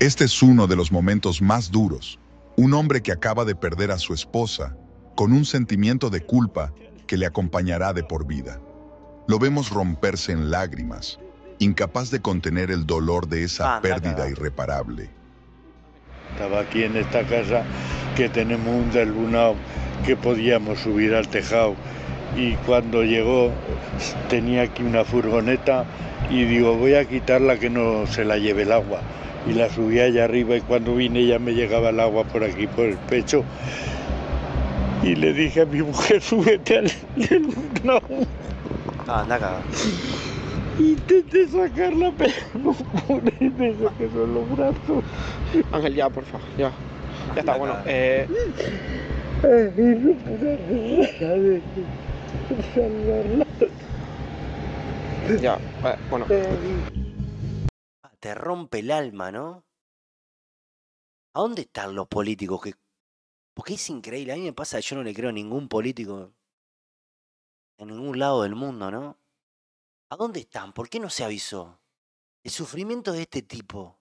Este es uno de los momentos más duros. Un hombre que acaba de perder a su esposa, con un sentimiento de culpa que le acompañará de por vida. Lo vemos romperse en lágrimas, incapaz de contener el dolor de esa ah, pérdida irreparable. Estaba aquí en esta casa que tenemos un deslunado que podíamos subir al tejado y cuando llegó tenía aquí una furgoneta y digo voy a quitarla que no se la lleve el agua y la subí allá arriba y cuando vine ya me llegaba el agua por aquí, por el pecho. Y le dije a mi mujer, súbete al no. No, anda cagada. Intenté sacarla, pero no pude, me son los brazos. Ángel, ya, por favor, ya. Ya está, bueno. Eh... Ya, eh, bueno te rompe el alma, ¿no? ¿A dónde están los políticos que... Porque es increíble, a mí me pasa, yo no le creo a ningún político en ningún lado del mundo, ¿no? ¿A dónde están? ¿Por qué no se avisó? El sufrimiento de este tipo.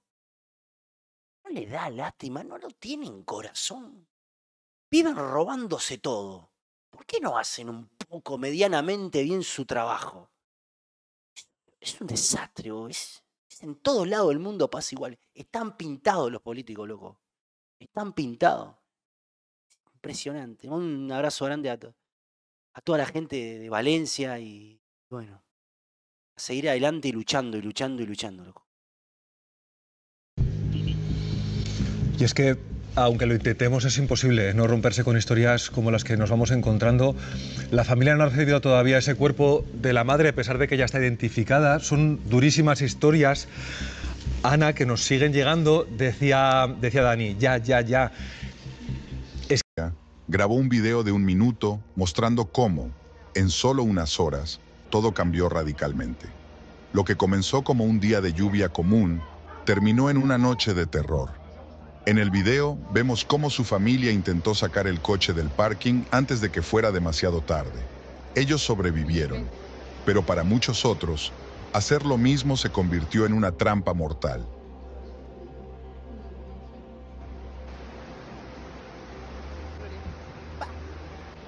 ¿No le da lástima? ¿No lo tienen corazón? Viven robándose todo. ¿Por qué no hacen un poco medianamente bien su trabajo? Es, un desastre, vos. es, en todos lados del mundo pasa igual. Están pintados los políticos, loco. Están pintados. Impresionante. Un abrazo grande a, toda la gente de, Valencia y bueno, a seguir adelante y luchando y luchando y luchando, loco. Y es que aunque lo intentemos, es imposible no romperse con historias como las que nos vamos encontrando. La familia no ha recibido todavía ese cuerpo de la madre, a pesar de que ya está identificada. Son durísimas historias. Ana, que nos siguen llegando, decía, decía Dani, ya, ya, ya. Es... Grabó un video de un minuto mostrando cómo, en solo unas horas, todo cambió radicalmente. Lo que comenzó como un día de lluvia común terminó en una noche de terror. En el video vemos cómo su familia intentó sacar el coche del parking antes de que fuera demasiado tarde. Ellos sobrevivieron, pero para muchos otros, hacer lo mismo se convirtió en una trampa mortal.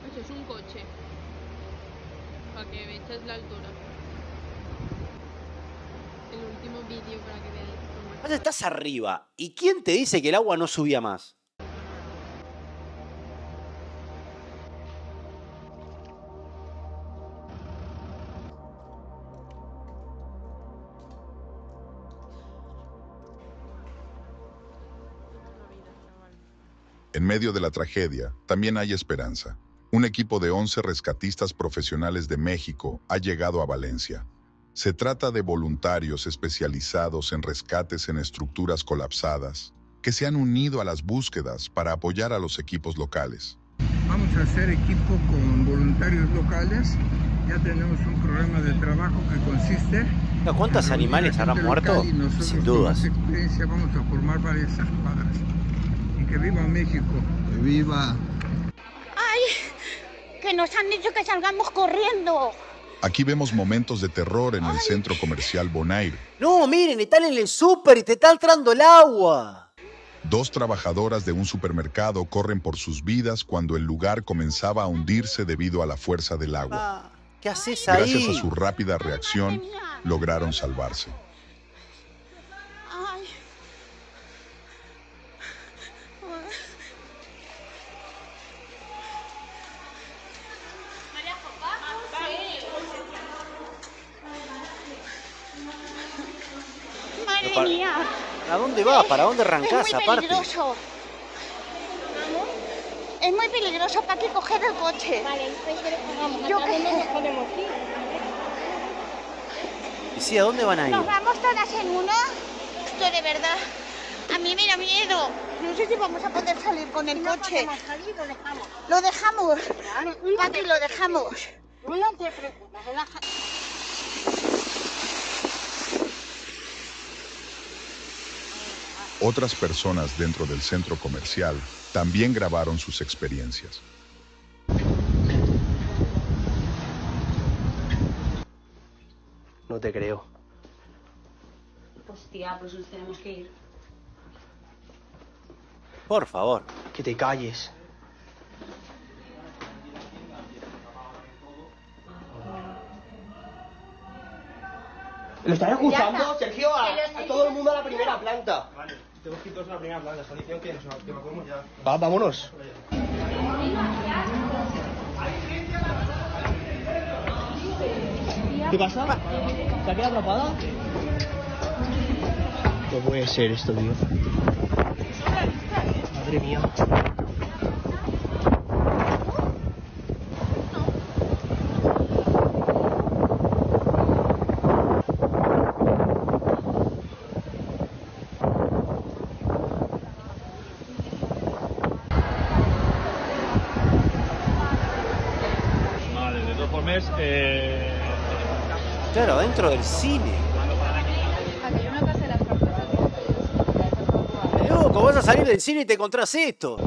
Pues un coche, la altura. El último vídeo para estás arriba. ¿Y quién te dice que el agua no subía más? En medio de la tragedia, también hay esperanza. Un equipo de 11 rescatistas profesionales de México ha llegado a Valencia, se trata de voluntarios especializados en rescates en estructuras colapsadas que se han unido a las búsquedas para apoyar a los equipos locales. Vamos a hacer equipo con voluntarios locales. Ya tenemos un programa de trabajo que consiste... ¿Cuántos animales habrán muerto? Sin dudas. vamos a formar varias escuadras. Y que viva México. Que viva. ¡Ay! Que nos han dicho que salgamos corriendo. Aquí vemos momentos de terror en el centro comercial Bonaire. No, miren, están en el súper y te está entrando el agua. Dos trabajadoras de un supermercado corren por sus vidas cuando el lugar comenzaba a hundirse debido a la fuerza del agua. Ah, Gracias a su rápida reacción, lograron salvarse. ¿A dónde va? ¿Para dónde arrancas? es muy aparte? Peligroso. Es muy peligroso para que coger el coche. Vale, pues Yo que... nos ¿Y sí, a dónde van a ir? Nos vamos todas en uno? Esto de verdad. A mí me da miedo. No sé si vamos a poder salir con el coche. lo dejamos. Lo dejamos. Claro, lo dejamos. No te preocupes, relájate. Otras personas dentro del centro comercial también grabaron sus experiencias. No te creo. Hostia, pues, pues nos tenemos que ir. Por favor. Que te calles. ¿Lo están escuchando, Sergio? A, todo el mundo a la primera planta. Tengo la primera planta, que ya. Va, vámonos. ¿Qué pasa? ¿Se ha quedado atrapada? No puede ser esto, tío. Madre mía. del cine. Loco, vas a salir del cine y te encontrás esto.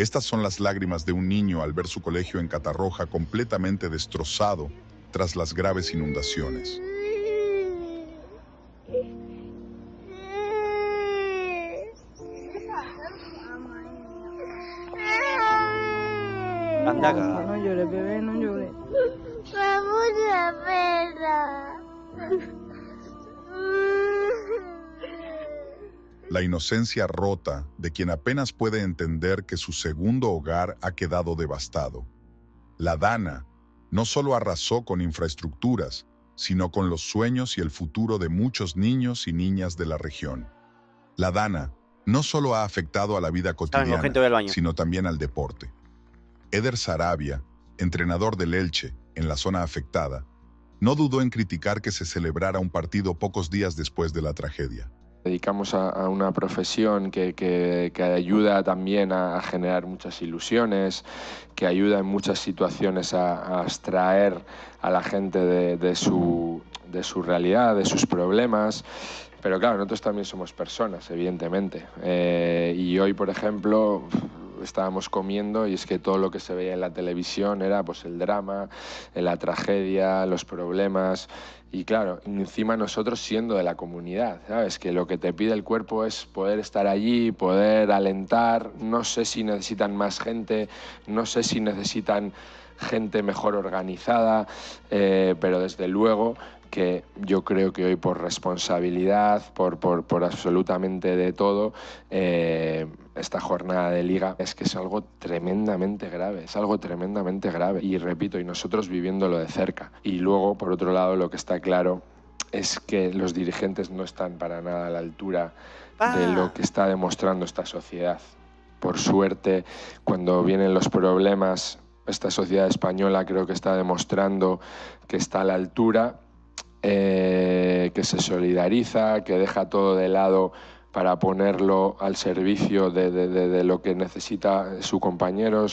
Estas son las lágrimas de un niño al ver su colegio en Catarroja completamente destrozado tras las graves inundaciones. Andaga. la inocencia rota de quien apenas puede entender que su segundo hogar ha quedado devastado. La Dana no solo arrasó con infraestructuras, sino con los sueños y el futuro de muchos niños y niñas de la región. La Dana no solo ha afectado a la vida cotidiana, sino también al deporte. Eder Sarabia, entrenador del Elche, en la zona afectada, no dudó en criticar que se celebrara un partido pocos días después de la tragedia dedicamos a, una profesión que, ayuda también a, generar muchas ilusiones, que ayuda en muchas situaciones a, a extraer a la gente de, de, su, realidad, de sus problemas. Pero claro, nosotros también somos personas, evidentemente. Eh, y hoy, por ejemplo, estábamos comiendo y es que todo lo que se veía en la televisión era pues el drama, eh, la tragedia, los problemas. Y claro, encima nosotros siendo de la comunidad, ¿sabes? Que lo que te pide el cuerpo es poder estar allí, poder alentar. No sé si necesitan más gente, no sé si necesitan gente mejor organizada, eh, pero desde luego que yo creo que hoy por responsabilidad, por, por, absolutamente de todo, eh, esta jornada de liga es que es algo tremendamente grave, es algo tremendamente grave. Y repito, y nosotros viviéndolo de cerca. Y luego, por otro lado, lo que está claro es que los dirigentes no están para nada a la altura de lo ah. que está demostrando esta sociedad. Por suerte, cuando vienen los problemas, esta sociedad española creo que está demostrando que está a la altura eh, que se solidariza, que deja todo de lado para ponerlo al servicio de, lo que necesita su compañero,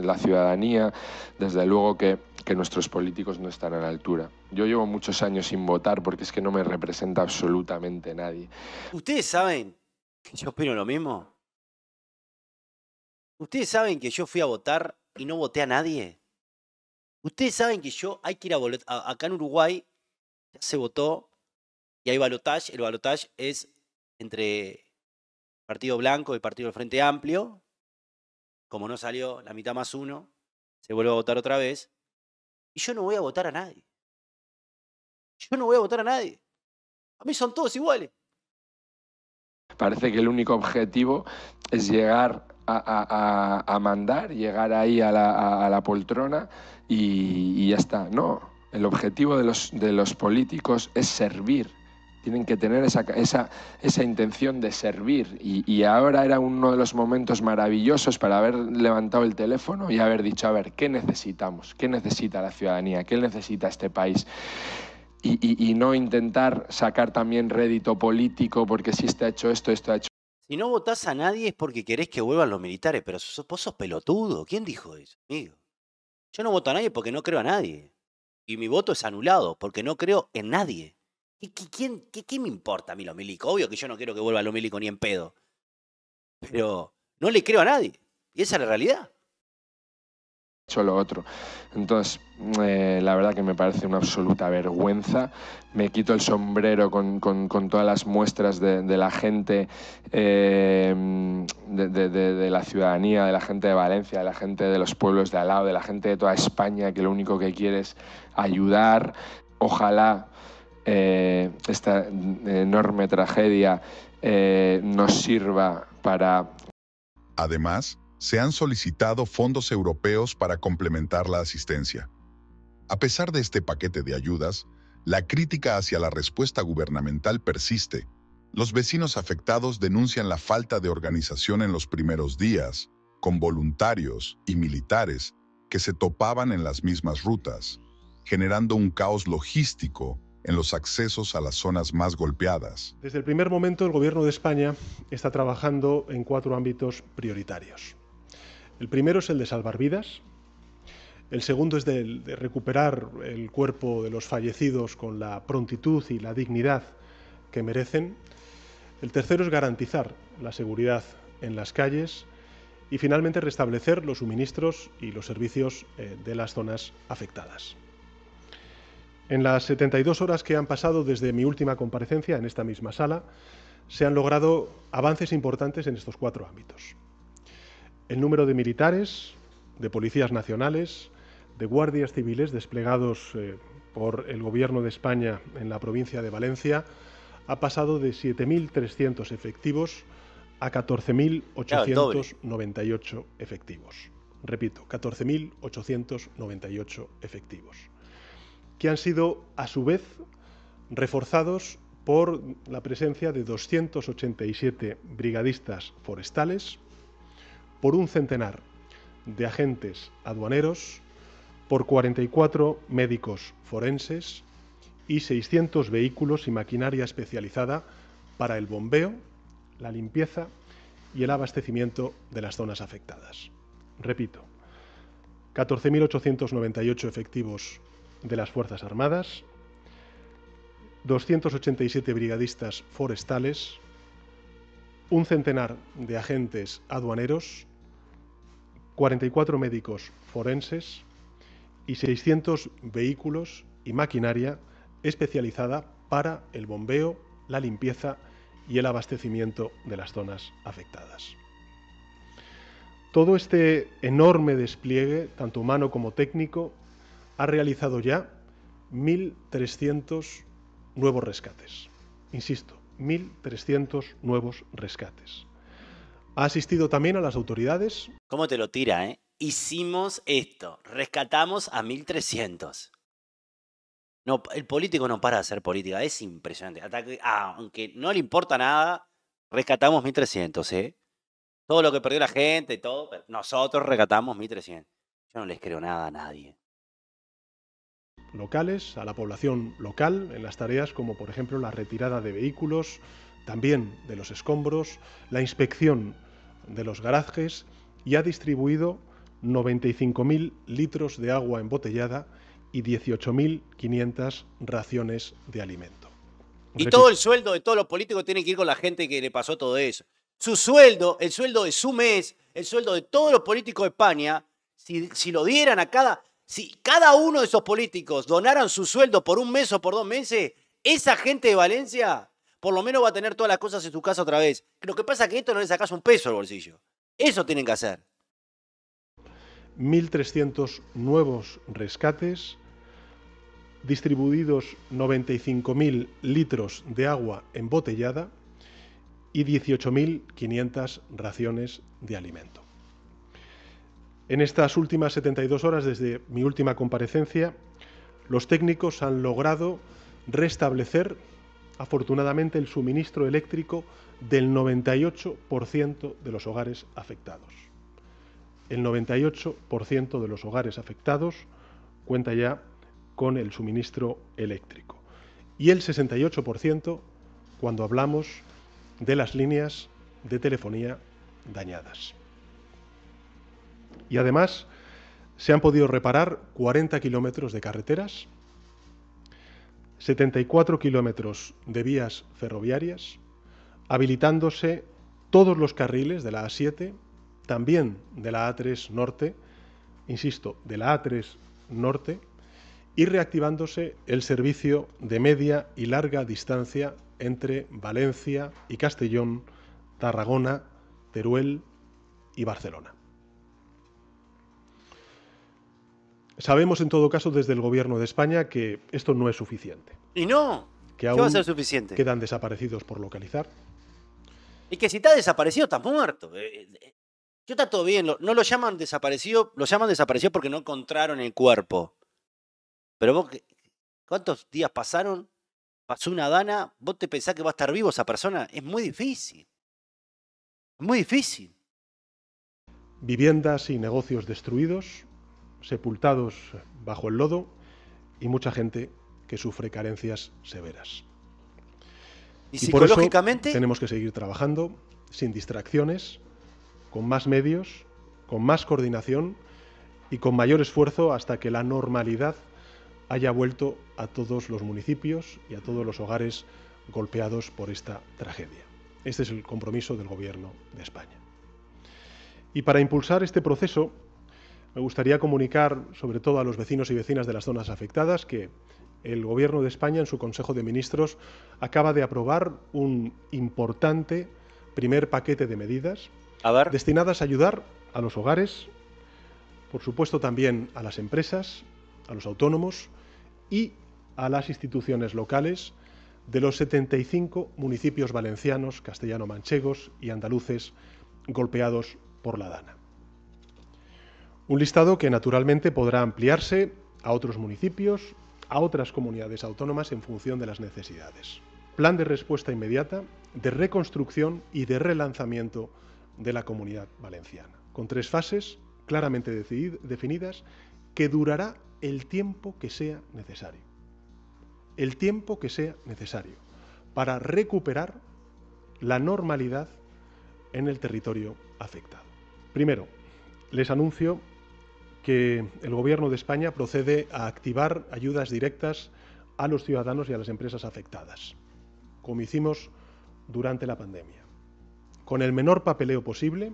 la ciudadanía, desde luego que, nuestros políticos no están a la altura. Yo llevo muchos años sin votar porque es que no me representa absolutamente nadie. ¿Ustedes saben que yo opino lo mismo? ¿Ustedes saben que yo fui a votar y no voté a nadie? ¿Ustedes saben que yo hay que ir a votar? Acá en Uruguay se votó y hay balotaje. El balotage es entre Partido Blanco y Partido del Frente Amplio. Como no salió la mitad más uno, se vuelve a votar otra vez. Y yo no voy a votar a nadie. Yo no voy a votar a nadie. A mí son todos iguales. Parece que el único objetivo es llegar a, mandar, llegar ahí a la, a, la poltrona y, y ya está. No, el objetivo de los, de los políticos es servir. Tienen que tener esa, esa, esa intención de servir. Y, y, ahora era uno de los momentos maravillosos para haber levantado el teléfono y haber dicho, a ver, ¿qué necesitamos? ¿Qué necesita la ciudadanía? ¿Qué necesita este país? Y, y, no intentar sacar también rédito político porque si este ha hecho esto, esto ha hecho... Si no votás a nadie es porque querés que vuelvan los militares, pero sus sos pelotudo. ¿Quién dijo eso, amigo? Yo no voto a nadie porque no creo a nadie y mi voto es anulado, porque no creo en nadie. y ¿Qué, quién, qué, me importa a mí lo milico? Obvio que yo no quiero que vuelva lo milico ni en pedo. Pero no le creo a nadie. Y esa es la realidad solo otro. Entonces, eh, la verdad que me parece una absoluta vergüenza. Me quito el sombrero con, todas las muestras de, la gente, eh, de, la ciudadanía, de la gente de Valencia, de la gente de los pueblos de al lado, de la gente de toda España, que lo único que quiere es ayudar. Ojalá eh, esta enorme tragedia nos sirva para... Además, se han solicitado fondos europeos para complementar la asistencia. A pesar de este paquete de ayudas, la crítica hacia la respuesta gubernamental persiste. Los vecinos afectados denuncian la falta de organización en los primeros días, con voluntarios y militares que se topaban en las mismas rutas, generando un caos logístico en los accesos a las zonas más golpeadas. Desde el primer momento, el Gobierno de España está trabajando en cuatro ámbitos prioritarios. El primero es el de salvar vidas, el segundo es de, de recuperar el cuerpo de los fallecidos con la prontitud y la dignidad que merecen, el tercero es garantizar la seguridad en las calles y finalmente restablecer los suministros y los servicios eh, de las zonas afectadas. En las 72 horas que han pasado desde mi última comparecencia en esta misma sala, se han logrado avances importantes en estos cuatro ámbitos el número de militares, de policías nacionales, de guardias civiles desplegados eh, por el Gobierno de España en la provincia de Valencia ha pasado de 7.300 efectivos a 14.898 efectivos. Repito, 14.898 efectivos, que han sido a su vez reforzados por la presencia de 287 brigadistas forestales, por un centenar de agentes aduaneros, por 44 médicos forenses y 600 vehículos y maquinaria especializada para el bombeo, la limpieza y el abastecimiento de las zonas afectadas. Repito, 14.898 efectivos de las Fuerzas Armadas, 287 brigadistas forestales, un centenar de agentes aduaneros, 44 médicos forenses y 600 vehículos y maquinaria especializada para el bombeo, la limpieza y el abastecimiento de las zonas afectadas. Todo este enorme despliegue, tanto humano como técnico, ha realizado ya 1.300 nuevos rescates. Insisto, 1.300 nuevos rescates. Ha asistido también a las autoridades. ¿Cómo te lo tira, eh? Hicimos esto, rescatamos a 1300. No, el político no para de hacer política, es impresionante. aunque no le importa nada, rescatamos 1300, ¿eh? Todo lo que perdió la gente, y todo, nosotros rescatamos 1300. Yo no les creo nada a nadie. Locales, a la población local, en las tareas como por ejemplo la retirada de vehículos, también de los escombros, la inspección de los garajes y ha distribuido 95.000 litros de agua embotellada y 18.500 raciones de alimento. Y todo el sueldo de todos los políticos tiene que ir con la gente que le pasó todo eso. Su sueldo, el sueldo de su mes, el sueldo de todos los políticos de España, si, lo dieran a cada, si cada uno de esos políticos donaran su sueldo por un mes o por dos meses, esa gente de Valencia por lo menos va a tener todas las cosas en su casa otra vez. Lo que pasa es que esto no le sacas un peso al bolsillo. Eso tienen que hacer. 1.300 nuevos rescates, distribuidos 95.000 litros de agua embotellada y 18.500 raciones de alimento. En estas últimas 72 horas, desde mi última comparecencia, los técnicos han logrado restablecer afortunadamente el suministro eléctrico del 98% de los hogares afectados. El 98% de los hogares afectados cuenta ya con el suministro eléctrico. Y el 68% cuando hablamos de las líneas de telefonía dañadas. Y además se han podido reparar 40 kilómetros de carreteras, 74 kilómetros de vías ferroviarias, habilitándose todos los carriles de la A7, también de la A3 Norte, insisto, de la A3 Norte, y reactivándose el servicio de media y larga distancia entre Valencia y Castellón, Tarragona, Teruel y Barcelona. Sabemos en todo caso desde el gobierno de España que esto no es suficiente. Y no. Que ¿Qué va a ser suficiente? Quedan desaparecidos por localizar. Y que si está desaparecido, está muerto. Eh, eh, yo está todo bien. No lo llaman desaparecido, lo llaman desaparecido porque no encontraron el cuerpo. Pero vos, ¿cuántos días pasaron? Pasó una dana. ¿Vos te pensás que va a estar vivo esa persona? Es muy difícil. muy difícil. Viviendas y negocios destruidos, sepultados bajo el lodo y mucha gente que sufre carencias severas. Y, psicológicamente tenemos que seguir trabajando sin distracciones, con más medios, con más coordinación y con mayor esfuerzo hasta que la normalidad haya vuelto a todos los municipios y a todos los hogares golpeados por esta tragedia. Este es el compromiso del Gobierno de España. Y para impulsar este proceso me gustaría comunicar, sobre todo a los vecinos y vecinas de las zonas afectadas, que el Gobierno de España, en su Consejo de Ministros, acaba de aprobar un importante primer paquete de medidas destinadas a ayudar a los hogares, por supuesto también a las empresas, a los autónomos y a las instituciones locales de los 75 municipios valencianos, castellano-manchegos y andaluces golpeados por la dana. Un listado que naturalmente podrá ampliarse a otros municipios, a otras comunidades autónomas en función de las necesidades. Plan de respuesta inmediata, de reconstrucción y de relanzamiento de la comunidad valenciana, con tres fases claramente definidas que durará el tiempo que sea necesario. El tiempo que sea necesario para recuperar la normalidad en el territorio afectado. Primero, les anuncio que el Gobierno de España procede a activar ayudas directas a los ciudadanos y a las empresas afectadas, como hicimos durante la pandemia, con el menor papeleo posible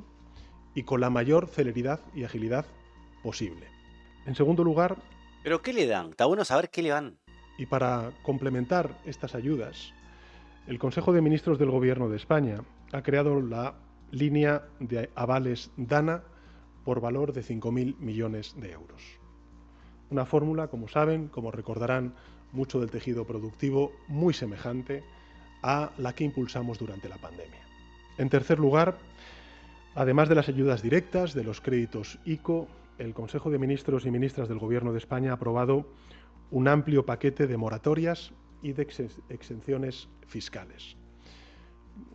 y con la mayor celeridad y agilidad posible. En segundo lugar... ¿Pero qué le dan? Está bueno saber qué le dan. Y para complementar estas ayudas, el Consejo de Ministros del Gobierno de España ha creado la línea de avales DANA por valor de 5.000 millones de euros. Una fórmula, como saben, como recordarán, mucho del tejido productivo, muy semejante a la que impulsamos durante la pandemia. En tercer lugar, además de las ayudas directas, de los créditos ICO, el Consejo de Ministros y Ministras del Gobierno de España ha aprobado un amplio paquete de moratorias y de exenciones fiscales.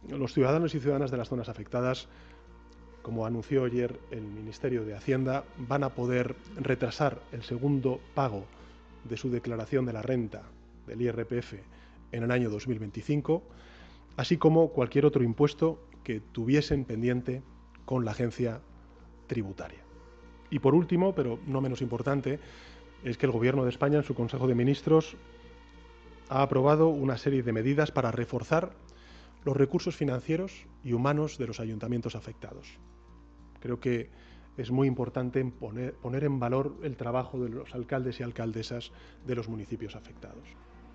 Los ciudadanos y ciudadanas de las zonas afectadas como anunció ayer el Ministerio de Hacienda, van a poder retrasar el segundo pago de su declaración de la renta del IRPF en el año 2025, así como cualquier otro impuesto que tuviesen pendiente con la agencia tributaria. Y por último, pero no menos importante, es que el Gobierno de España en su Consejo de Ministros ha aprobado una serie de medidas para reforzar los recursos financieros y humanos de los ayuntamientos afectados. Creo que es muy importante poner, poner, en valor el trabajo de los alcaldes y alcaldesas de los municipios afectados.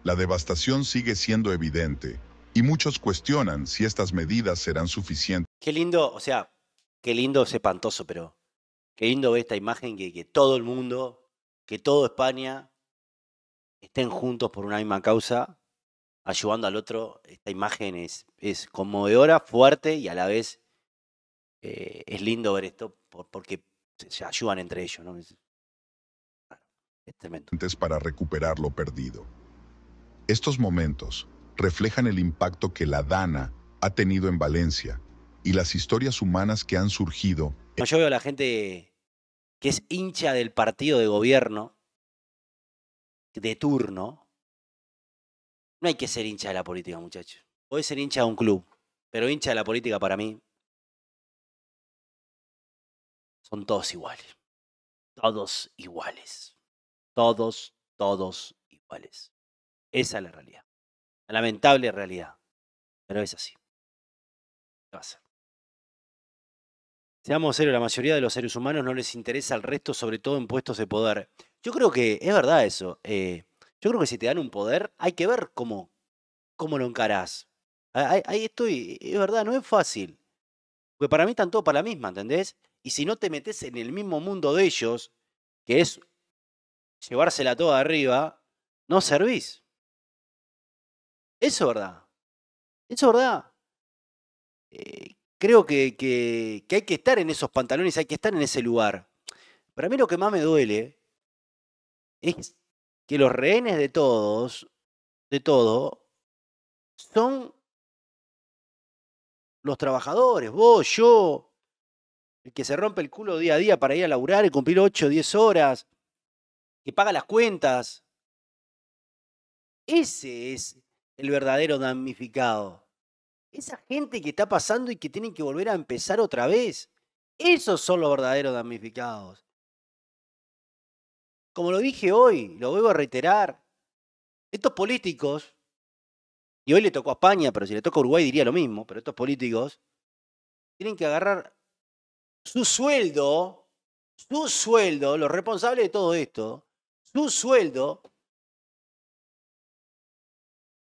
La devastación sigue siendo evidente y muchos cuestionan si estas medidas serán suficientes. Qué lindo, o sea, qué lindo es espantoso, pero qué lindo ver esta imagen que, que todo el mundo, que toda España estén juntos por una misma causa ayudando al otro. Esta imagen es, es conmovedora, fuerte y a la vez eh, es lindo ver esto porque se ayudan entre ellos. ¿no? Es, tremendo. Para recuperar lo perdido. Estos momentos reflejan el impacto que la Dana ha tenido en Valencia y las historias humanas que han surgido. Yo veo a la gente que es hincha del partido de gobierno de turno, no hay que ser hincha de la política, muchachos. Puedes ser hincha de un club, pero hincha de la política para mí son todos iguales. Todos iguales. Todos, todos iguales. Esa es la realidad. La lamentable realidad. Pero es así. ¿Qué va Seamos serios, la mayoría de los seres humanos no les interesa el resto, sobre todo en puestos de poder. Yo creo que es verdad eso. Eh, yo creo que si te dan un poder, hay que ver cómo, cómo lo encarás. Ahí, estoy, es verdad, no es fácil. Porque para mí están todos para la misma, ¿entendés? Y si no te metes en el mismo mundo de ellos, que es llevársela toda arriba, no servís. Eso es verdad. Eso es verdad. Eh, creo que, que hay que estar en esos pantalones, hay que estar en ese lugar. Para mí lo que más me duele es que los rehenes de todos, de todo, son los trabajadores, vos, yo, el que se rompe el culo día a día para ir a laburar y cumplir 8, 10 horas, que paga las cuentas. Ese es el verdadero damnificado. Esa gente que está pasando y que tienen que volver a empezar otra vez. Esos son los verdaderos damnificados como lo dije hoy, lo vuelvo a reiterar, estos políticos, y hoy le tocó a España, pero si le tocó a Uruguay diría lo mismo, pero estos políticos tienen que agarrar su sueldo, su sueldo, los responsables de todo esto, su sueldo,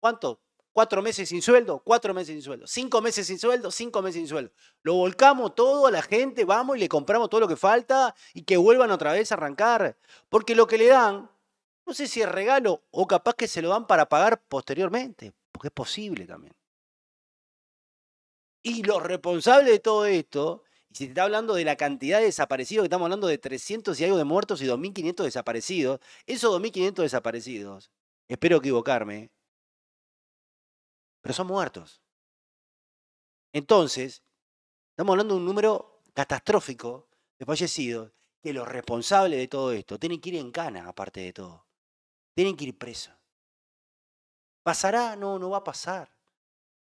¿cuánto? cuatro meses sin sueldo, cuatro meses sin sueldo, cinco meses sin sueldo, cinco meses sin sueldo. Lo volcamos todo a la gente, vamos y le compramos todo lo que falta y que vuelvan otra vez a arrancar. Porque lo que le dan, no sé si es regalo o capaz que se lo dan para pagar posteriormente, porque es posible también. Y los responsables de todo esto, y si te está hablando de la cantidad de desaparecidos, que estamos hablando de 300 y algo de muertos y 2.500 desaparecidos, esos 2.500 desaparecidos, espero equivocarme, pero son muertos. Entonces, estamos hablando de un número catastrófico de fallecidos que los responsables de todo esto tienen que ir en cana, aparte de todo. Tienen que ir presos. ¿Pasará? No, no va a pasar.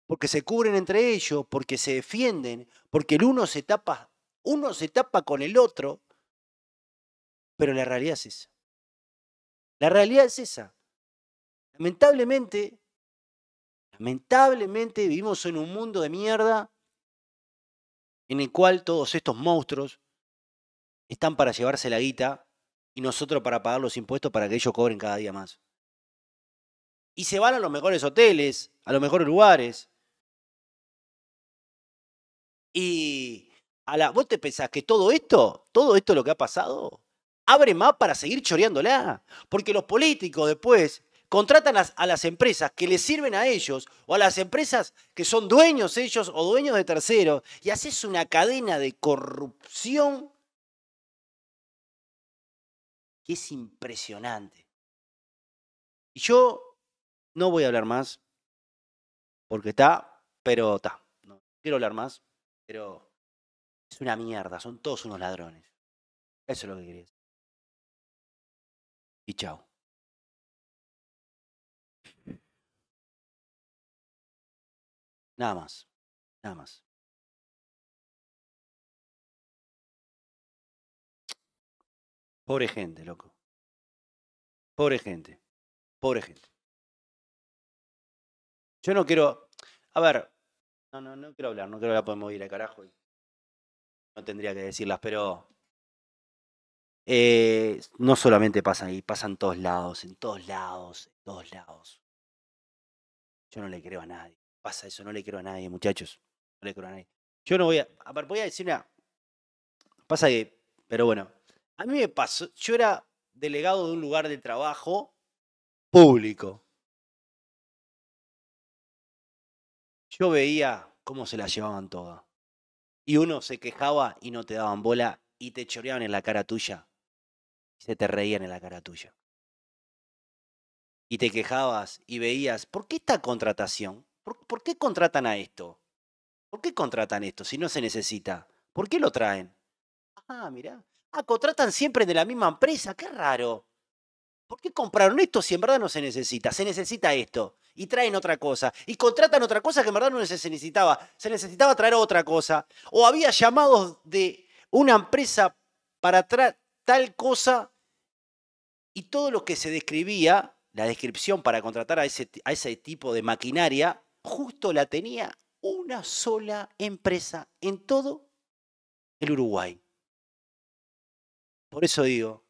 Porque se cubren entre ellos, porque se defienden, porque el uno se tapa, uno se tapa con el otro. Pero la realidad es esa. La realidad es esa. Lamentablemente, Lamentablemente vivimos en un mundo de mierda en el cual todos estos monstruos están para llevarse la guita y nosotros para pagar los impuestos para que ellos cobren cada día más. Y se van a los mejores hoteles, a los mejores lugares. Y a la, vos te pensás que todo esto, todo esto lo que ha pasado, abre más para seguir choreándola. Porque los políticos después contratan a, las empresas que les sirven a ellos o a las empresas que son dueños ellos o dueños de terceros y haces una cadena de corrupción que es impresionante. Y yo no voy a hablar más porque está, pero está. No quiero hablar más, pero es una mierda, son todos unos ladrones. Eso es lo que quería decir. Y chao. Nada más. Nada más. Pobre gente, loco. Pobre gente. Pobre gente. Yo no quiero. A ver. No, no, no quiero hablar. No creo que la podemos ir a carajo. Y no tendría que decirlas, pero. Eh, no solamente pasa ahí, pasa en todos lados, en todos lados, en todos lados. Yo no le creo a nadie pasa eso, no le quiero a nadie, muchachos. No le quiero a nadie. Yo no voy a. A ver, voy a decir una. Pasa que. Pero bueno. A mí me pasó. Yo era delegado de un lugar de trabajo público. Yo veía cómo se la llevaban todas. Y uno se quejaba y no te daban bola y te choreaban en la cara tuya. Y se te reían en la cara tuya. Y te quejabas y veías, ¿por qué esta contratación? ¿Por, qué contratan a esto? ¿Por qué contratan esto si no se necesita? ¿Por qué lo traen? Ah, mirá. Ah, contratan siempre de la misma empresa. Qué raro. ¿Por qué compraron esto si en verdad no se necesita? Se necesita esto. Y traen otra cosa. Y contratan otra cosa que en verdad no se necesitaba. Se necesitaba traer otra cosa. O había llamados de una empresa para traer tal cosa. Y todo lo que se describía la descripción para contratar a ese, a ese tipo de maquinaria justo la tenía una sola empresa en todo el Uruguay. Por eso digo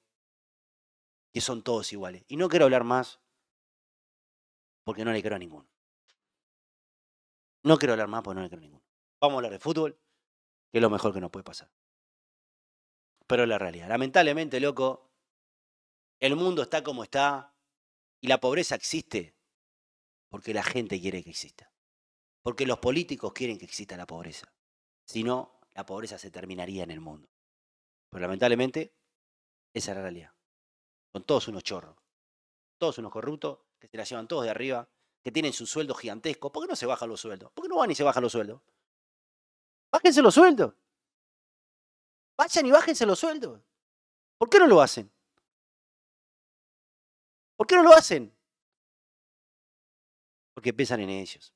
que son todos iguales. Y no quiero hablar más porque no le creo a ninguno. No quiero hablar más porque no le creo a ninguno. Vamos a hablar de fútbol, que es lo mejor que nos puede pasar. Pero la realidad. Lamentablemente, loco, el mundo está como está y la pobreza existe porque la gente quiere que exista, porque los políticos quieren que exista la pobreza. Si no, la pobreza se terminaría en el mundo. Pero lamentablemente, esa es la realidad. Son todos unos chorros, todos unos corruptos, que se la llevan todos de arriba, que tienen su sueldo gigantesco. ¿Por qué no se bajan los sueldos? ¿Por qué no van y se bajan los sueldos? Bájense los sueldos. Vayan y bájense los sueldos. ¿Por qué no lo hacen? ¿Por qué no lo hacen? porque pesan en ellos.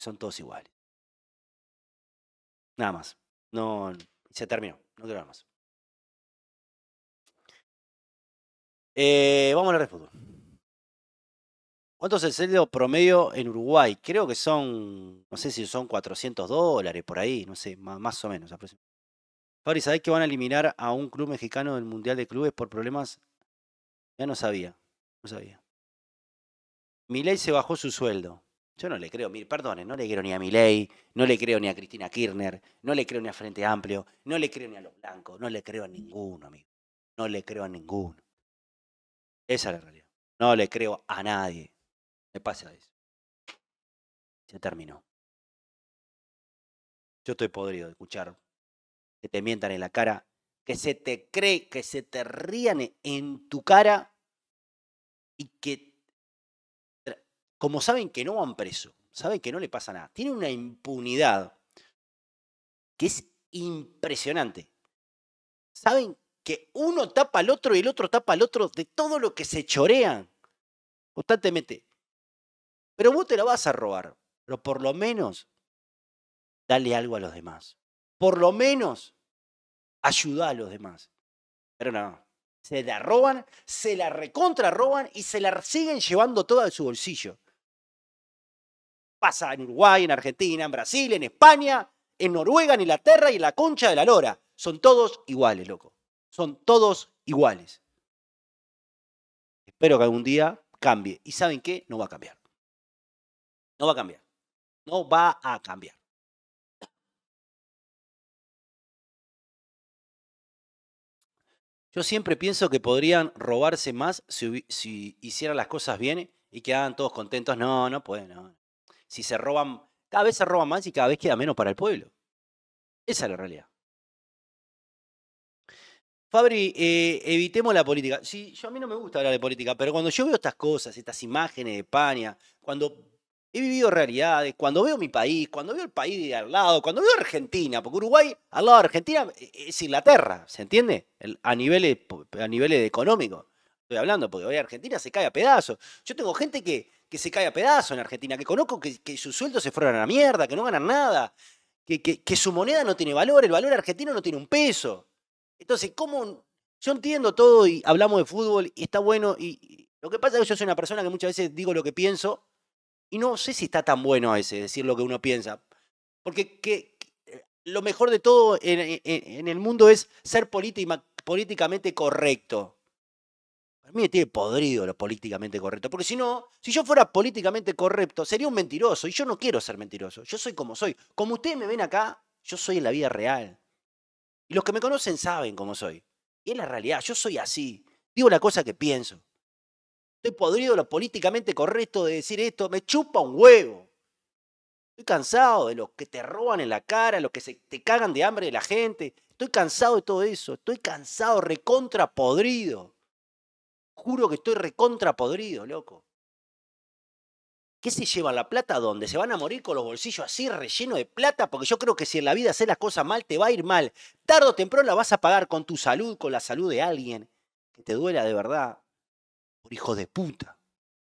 Son todos iguales. Nada más. No, se terminó. No quiero más. Eh, vamos a la respuesta. ¿Cuánto es el sueldo promedio en Uruguay? Creo que son, no sé si son 400 dólares por ahí, no sé, más, o menos aproximadamente. Ahora, ¿sabés que van a eliminar a un club mexicano del Mundial de Clubes por problemas? Ya no sabía, no sabía. Milei se bajó su sueldo. Yo no le creo, perdone, no le creo ni a Milei, no le creo ni a Cristina Kirchner, no le creo ni a Frente Amplio, no le creo ni a los blancos, no le creo a ninguno, amigo. No le creo a ninguno. Esa es la realidad. No le creo a nadie. Me pasa eso. Se terminó. Yo estoy podrido de escuchar que te mientan en la cara, que se te cree, que se te rían en tu cara y que como saben que no van preso, saben que no le pasa nada, tienen una impunidad que es impresionante. Saben que uno tapa al otro y el otro tapa al otro de todo lo que se chorean constantemente. Pero vos te la vas a robar, pero por lo menos dale algo a los demás. Por lo menos ayuda a los demás. Pero no, se la roban, se la recontra roban y se la siguen llevando toda de su bolsillo. Pasa en Uruguay, en Argentina, en Brasil, en España, en Noruega, en Inglaterra y en la concha de la lora. Son todos iguales, loco. Son todos iguales. Espero que algún día cambie. ¿Y saben qué? No va a cambiar. No va a cambiar. No va a cambiar. Yo siempre pienso que podrían robarse más si, hicieran las cosas bien y quedaran todos contentos. No, no pueden. No si se roban, cada vez se roban más y cada vez queda menos para el pueblo. Esa es la realidad. Fabri, eh, evitemos la política. Sí, yo a mí no me gusta hablar de política, pero cuando yo veo estas cosas, estas imágenes de España, cuando he vivido realidades, cuando veo mi país, cuando veo el país de al lado, cuando veo Argentina, porque Uruguay al lado de Argentina e, es Inglaterra, ¿se entiende? a, niveles, a niveles económicos estoy hablando, porque hoy Argentina se cae a pedazos. Yo tengo gente que, que se cae a pedazos en Argentina, que conozco que, que sus sueldos se fueron a la mierda, que no ganan nada, que, que, su moneda no tiene valor, el valor argentino no tiene un peso. Entonces, ¿cómo? Yo entiendo todo y hablamos de fútbol y está bueno. Y, lo que pasa es que yo soy una persona que muchas veces digo lo que pienso y no sé si está tan bueno a ese decir lo que uno piensa. Porque que, lo mejor de todo en, el mundo es ser políticamente correcto. Para mí me tiene podrido lo políticamente correcto. Porque si no, si yo fuera políticamente correcto, sería un mentiroso. Y yo no quiero ser mentiroso. Yo soy como soy. Como ustedes me ven acá, yo soy en la vida real. Y los que me conocen saben cómo soy. Y en la realidad. Yo soy así. Digo la cosa que pienso. Estoy podrido lo políticamente correcto de decir esto. Me chupa un huevo. Estoy cansado de los que te roban en la cara, los que te cagan de hambre de la gente. Estoy cansado de todo eso. Estoy cansado, recontra podrido. Juro que estoy recontra podrido, loco. ¿Qué se lleva la plata a dónde? ¿Se van a morir con los bolsillos así relleno de plata? Porque yo creo que si en la vida haces las cosas mal, te va a ir mal. Tardo o temprano la vas a pagar con tu salud, con la salud de alguien que te duela de verdad. Por hijo de puta.